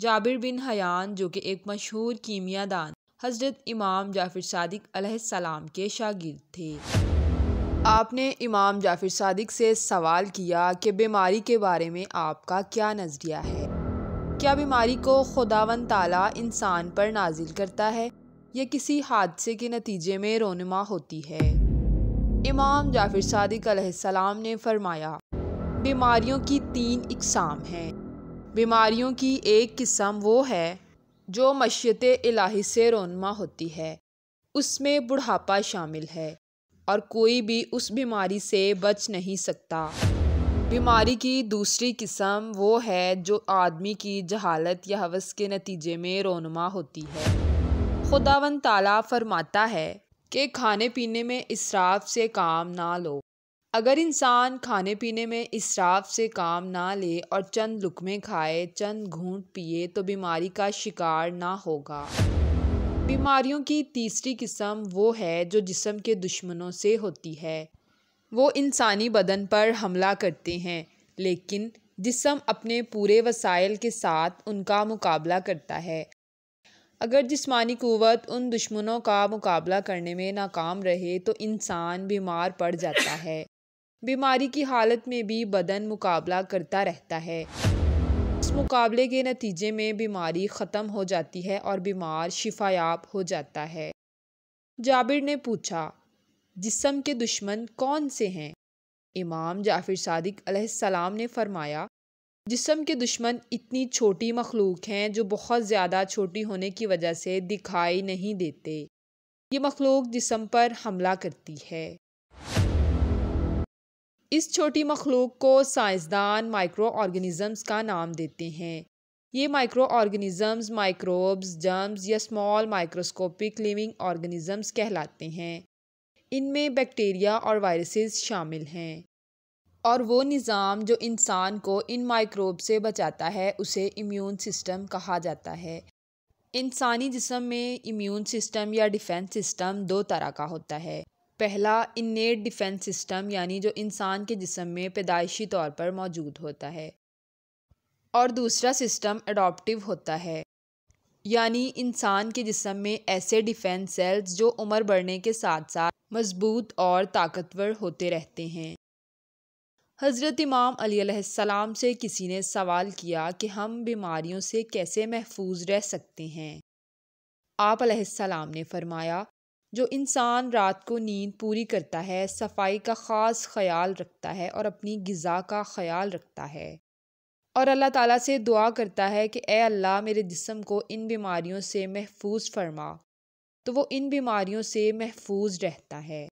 Jabir bin Hayyan जो कि एक मशहूर कीमियादान हज़रत इमाम जाफिर सादिक सलाम के शागिर्द थे आपने इमाम जाफिर सदक से सवाल किया कि बीमारी के बारे में आपका क्या नज़रिया है क्या बीमारी को खुदावन ताला इंसान पर नाजिल करता है या किसी हादसे के नतीजे में रोनमा होती है इमाम जाफिर सादिक सलाम ने फरमाया बीमारियों की तीन इकसाम हैं बीमारियों की एक किस्म वो है जो मशियत इलाही से रोनमा होती है उसमें बुढ़ापा शामिल है और कोई भी उस बीमारी से बच नहीं सकता बीमारी की दूसरी किस्म वो है जो आदमी की जहालत या हवस के नतीजे में रोनमा होती है खुदावन ताला फरमाता है कि खाने पीने में इसराफ से काम ना लो अगर इंसान खाने पीने में इसराफ से काम ना ले और चंद लुकमे खाए चंद घूंट पिए तो बीमारी का शिकार ना होगा बीमारियों की तीसरी किस्म वो है जो जिसम के दुश्मनों से होती है वो इंसानी बदन पर हमला करते हैं लेकिन जिसम अपने पूरे वसाइल के साथ उनका मुकाबला करता है अगर जिस्मानी क़वत उन दुश्मनों का मुकाबला करने में नाकाम रहे तो इंसान बीमार पड़ जाता है बीमारी की हालत में भी बदन मुकाबला करता रहता है इस मुकाबले के नतीजे में बीमारी ख़त्म हो जाती है और बीमार शिफायाब हो जाता है जाबिर ने पूछा जिसम के दुश्मन कौन से हैं इमाम जाफिर सादिक सलाम ने फरमाया जिसम के दुश्मन इतनी छोटी मखलूक हैं जो बहुत ज़्यादा छोटी होने की वजह से दिखाई नहीं देते ये मखलूक जिसम पर हमला करती है इस छोटी मखलूक को साइंसदान माइक्रो ऑर्गेनिज़म्स का नाम देते हैं ये माइक्रो ऑर्गेनिज़म्स माइक्रोब्स जर्म्स या स्मॉल माइक्रोस्कोपिक लिविंग ऑर्गेनिज़म्स कहलाते हैं इनमें बैक्टीरिया और वायरसेस शामिल हैं और वो निज़ाम जो इंसान को इन माइक्रोब से बचाता है उसे इम्यून सिस्टम कहा जाता है इंसानी जिसम में इम्यून सिस्टम या डिफेंस सिस्टम दो तरह का होता है पहला इनेट डिफेंस सिस्टम यानी जो इंसान के जिसम में पैदाइशी तौर पर मौजूद होता है और दूसरा सिस्टम अडोप्टिव होता है यानी इंसान के जिसम में ऐसे डिफेंस सेल्स जो उम्र बढ़ने के साथ साथ मजबूत और ताकतवर होते रहते हैं हज़रत इमाम अलीसम से किसी ने सवाल किया कि हम बीमारियों से कैसे महफूज रह सकते हैं आप ने फरमाया जो इंसान रात को नींद पूरी करता है सफाई का ख़ास ख्याल रखता है और अपनी गज़ा का ख्याल रखता है और अल्लाह ताला से दुआ करता है कि ए अल्लाह मेरे जिसम को इन बीमारियों से महफूज फरमा तो वो इन बीमारियों से महफूज रहता है